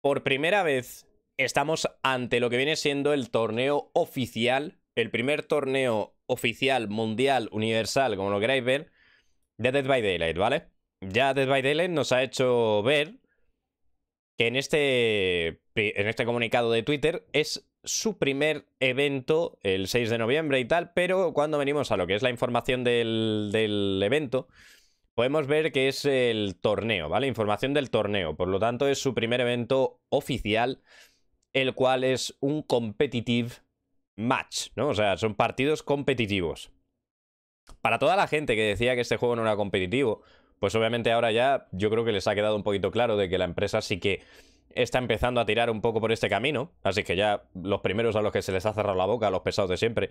Por primera vez estamos ante lo que viene siendo el torneo oficial, el primer torneo oficial, mundial, universal, como lo queráis ver, de Dead by Daylight, ¿vale? Ya Dead by Daylight nos ha hecho ver que en este, en este comunicado de Twitter es su primer evento el 6 de noviembre y tal, pero cuando venimos a lo que es la información del, del evento, podemos ver que es el torneo, ¿vale? Información del torneo, por lo tanto es su primer evento oficial, el cual es un competitive match, ¿no? O sea, son partidos competitivos. Para toda la gente que decía que este juego no era competitivo, pues obviamente ahora ya yo creo que les ha quedado un poquito claro de que la empresa sí que está empezando a tirar un poco por este camino, así que ya los primeros a los que se les ha cerrado la boca, los pesados de siempre,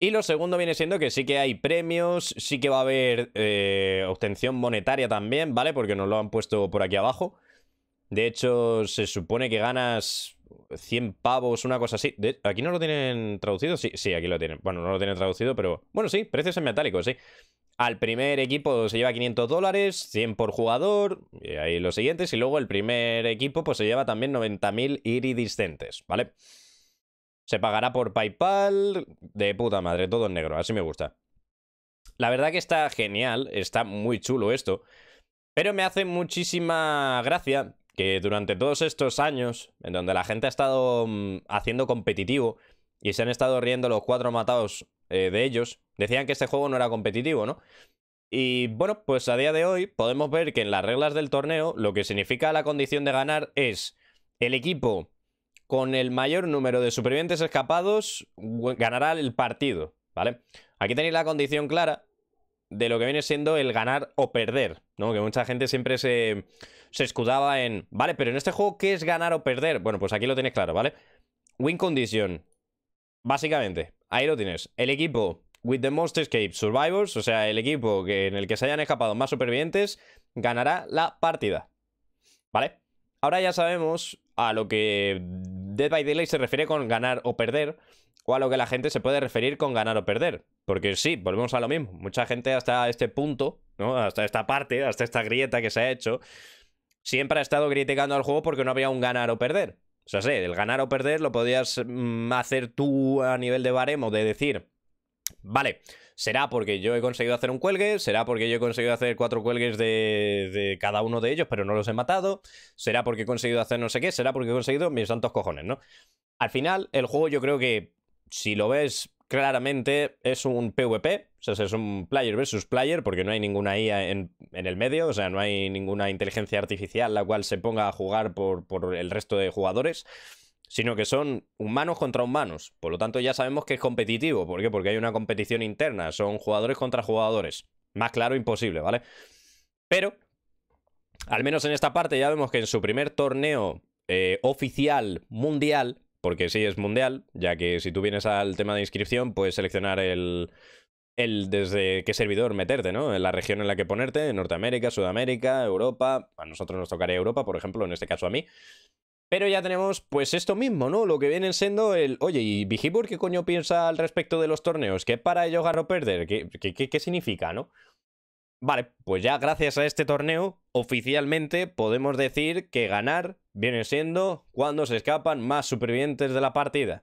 y lo segundo viene siendo que sí que hay premios, sí que va a haber eh, obtención monetaria también, ¿vale? Porque nos lo han puesto por aquí abajo. De hecho, se supone que ganas 100 pavos, una cosa así. ¿Aquí no lo tienen traducido? Sí, sí, aquí lo tienen. Bueno, no lo tienen traducido, pero... Bueno, sí, precios en metálico, sí. Al primer equipo se lleva 500 dólares, 100 por jugador, y ahí los siguientes. Y luego el primer equipo pues se lleva también 90.000 iridiscentes, ¿vale? vale se pagará por PayPal. De puta madre, todo en negro, así me gusta. La verdad que está genial, está muy chulo esto. Pero me hace muchísima gracia que durante todos estos años, en donde la gente ha estado mm, haciendo competitivo y se han estado riendo los cuatro matados eh, de ellos, decían que este juego no era competitivo, ¿no? Y bueno, pues a día de hoy podemos ver que en las reglas del torneo lo que significa la condición de ganar es el equipo con el mayor número de supervivientes escapados ganará el partido, ¿vale? Aquí tenéis la condición clara de lo que viene siendo el ganar o perder, ¿no? Que mucha gente siempre se, escudaba en, vale, pero en este juego, ¿qué es ganar o perder? Bueno, pues aquí lo tenéis claro, ¿vale? Win condition, básicamente, ahí lo tienes. El equipo with the most escape survivors, o sea, el equipo que, en el que se hayan escapado más supervivientes, ganará la partida, ¿vale? Ahora ya sabemos a lo que Dead by Daylight se refiere con ganar o perder, o a lo que la gente se puede referir con ganar o perder. Porque sí, volvemos a lo mismo. Mucha gente hasta este punto, ¿no? Hasta esta parte, hasta esta grieta que se ha hecho, siempre ha estado criticando al juego porque no había un ganar o perder. O sea, el ganar o perder lo podías mm, hacer tú a nivel de baremo, de decir, vale, será porque yo he conseguido hacer un cuelgue, será porque yo he conseguido hacer cuatro cuelgues de, cada uno de ellos, pero no los he matado, será porque he conseguido hacer no sé qué, será porque he conseguido mis santos cojones, ¿no? Al final, el juego yo creo que, si lo ves claramente es un PvP, o sea, es un player versus player, porque no hay ninguna IA en, el medio, o sea, no hay ninguna inteligencia artificial la cual se ponga a jugar por el resto de jugadores sino que son humanos contra humanos. Por lo tanto, ya sabemos que es competitivo. ¿Por qué? Porque hay una competición interna, son jugadores contra jugadores. Más claro, imposible, ¿vale? Pero, al menos en esta parte ya vemos que en su primer torneo eh, oficial mundial, porque sí es mundial, ya que si tú vienes al tema de inscripción, puedes seleccionar el, desde qué servidor meterte, ¿no? En la región en la que ponerte, Norteamérica, Sudamérica, Europa. A nosotros nos tocaría Europa, por ejemplo, en este caso a mí. Pero ya tenemos pues esto mismo, ¿no? Lo que viene siendo el... Oye, ¿y Vigibur qué coño piensa al respecto de los torneos? ¿Qué para ellos o perder? ¿Qué, qué, qué significa, no? Vale, pues ya gracias a este torneo, oficialmente podemos decir que ganar viene siendo cuando se escapan más supervivientes de la partida.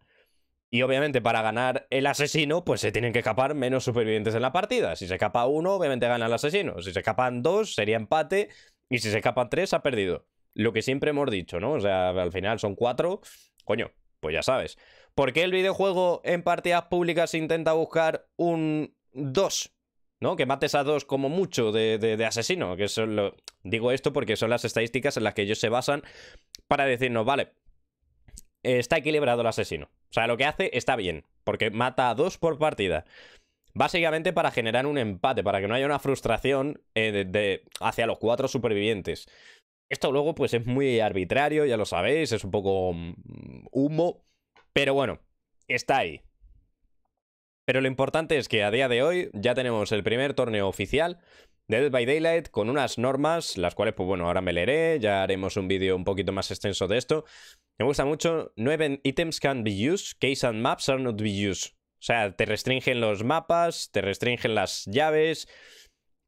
Y obviamente para ganar el asesino, pues se tienen que escapar menos supervivientes en la partida. Si se escapa uno, obviamente gana el asesino. Si se escapan dos, sería empate. Y si se escapan tres, ha perdido lo que siempre hemos dicho, ¿no? O sea, al final son cuatro, coño, pues ya sabes. ¿Por qué el videojuego en partidas públicas intenta buscar un 2? ¿No? Que mates a dos como mucho de, asesino. Que eso, lo... Digo esto porque son las estadísticas en las que ellos se basan para decirnos, vale, está equilibrado el asesino. O sea, lo que hace está bien, porque mata a dos por partida. Básicamente para generar un empate, para que no haya una frustración eh, hacia los cuatro supervivientes. Esto luego pues es muy arbitrario, ya lo sabéis, es un poco mm, humo, pero bueno, está ahí. Pero lo importante es que a día de hoy ya tenemos el primer torneo oficial de Dead by Daylight con unas normas, las cuales pues bueno, ahora me leeré, ya haremos un vídeo un poquito más extenso de esto. Me gusta mucho, 9 items can be used, case and maps are not be used. O sea, te restringen los mapas, te restringen las llaves,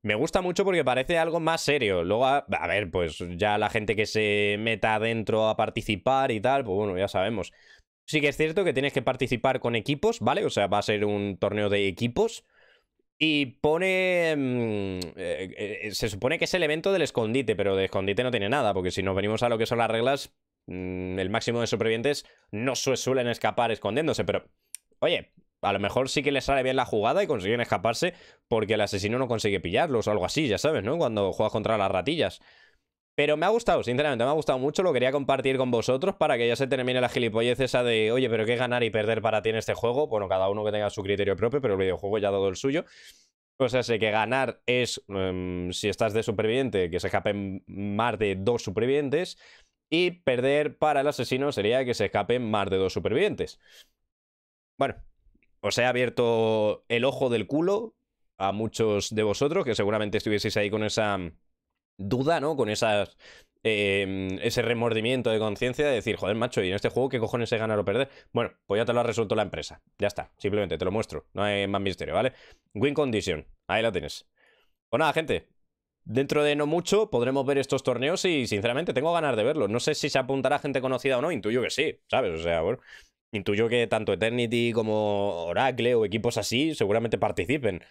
me gusta mucho porque parece algo más serio. Luego, a, ver, pues ya la gente que se meta adentro a participar y tal, pues bueno, ya sabemos. Sí que es cierto que tienes que participar con equipos, ¿vale? O sea, va a ser un torneo de equipos. Y pone... Mm, eh, eh, se supone que es el evento del escondite, pero de escondite no tiene nada, porque si nos venimos a lo que son las reglas, mm, el máximo de supervivientes no suelen escapar escondiéndose, pero... Oye, a lo mejor sí que les sale bien la jugada y consiguen escaparse porque el asesino no consigue pillarlos o algo así, ya sabes, ¿no? Cuando juegas contra las ratillas. Pero me ha gustado, sinceramente, me ha gustado mucho, lo quería compartir con vosotros para que ya se termine la gilipollez esa de, oye, pero qué ganar y perder para ti en este juego. Bueno, cada uno que tenga su criterio propio, pero el videojuego ya ha dado el suyo. O sea, sé que ganar es, em, si estás de superviviente, que se escapen más de dos supervivientes. Y perder para el asesino sería que se escapen más de dos supervivientes. Bueno, os he abierto el ojo del culo a muchos de vosotros que seguramente estuvieseis ahí con esa duda, ¿no? Con esas, em, ese remordimiento de conciencia de decir, joder, macho, ¿y en este juego qué cojones se ganar o perder? Bueno, pues ya te lo ha resuelto la empresa. Ya está, simplemente te lo muestro. No hay más misterio, ¿vale? Win Condition, ahí la tienes. Pues nada, gente. Dentro de no mucho podremos ver estos torneos y sinceramente tengo ganas de verlos. No sé si se apuntará gente conocida o no, intuyo que sí, ¿sabes? O sea, bueno. Intuyo que tanto Eternity como Oracle o equipos así seguramente participen.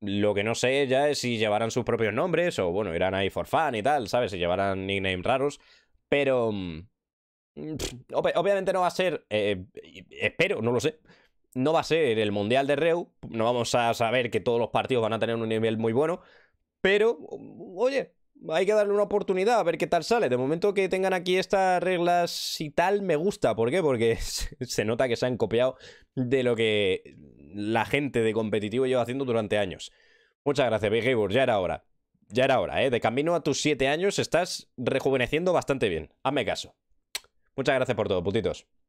Lo que no sé ya es si llevarán sus propios nombres o, bueno, irán ahí for fan y tal, ¿sabes? Si llevarán nicknames raros. Pero... Mm, obviamente no va a ser... Eh, espero, no lo sé. No va a ser el Mundial de Reu. No vamos a saber que todos los partidos van a tener un nivel muy bueno. Pero, mm, oye, hay que darle una oportunidad a ver qué tal sale. De momento que tengan aquí estas reglas y tal, me gusta. ¿Por qué? Porque se nota que se han copiado de lo que la gente de competitivo lleva haciendo durante años. Muchas gracias, Big Gabor. Ya era hora. Ya era hora, ¿eh? De camino a tus siete años estás rejuveneciendo bastante bien. Hazme caso. Muchas gracias por todo, putitos.